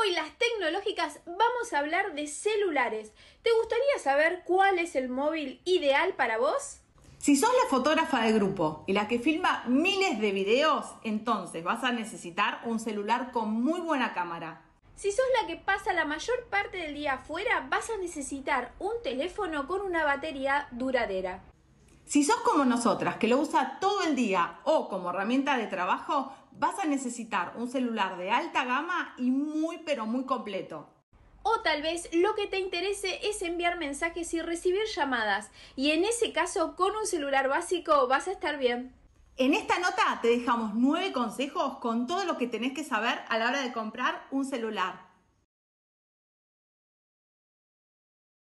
Hoy las tecnológicas vamos a hablar de celulares. ¿Te gustaría saber cuál es el móvil ideal para vos? Si sos la fotógrafa del grupo y la que filma miles de videos, entonces vas a necesitar un celular con muy buena cámara. Si sos la que pasa la mayor parte del día afuera, vas a necesitar un teléfono con una batería duradera. Si sos como nosotras, que lo usa todo el día o como herramienta de trabajo, vas a necesitar un celular de alta gama y muy pero muy completo. O tal vez lo que te interese es enviar mensajes y recibir llamadas, y en ese caso con un celular básico vas a estar bien. En esta nota te dejamos nueve consejos con todo lo que tenés que saber a la hora de comprar un celular.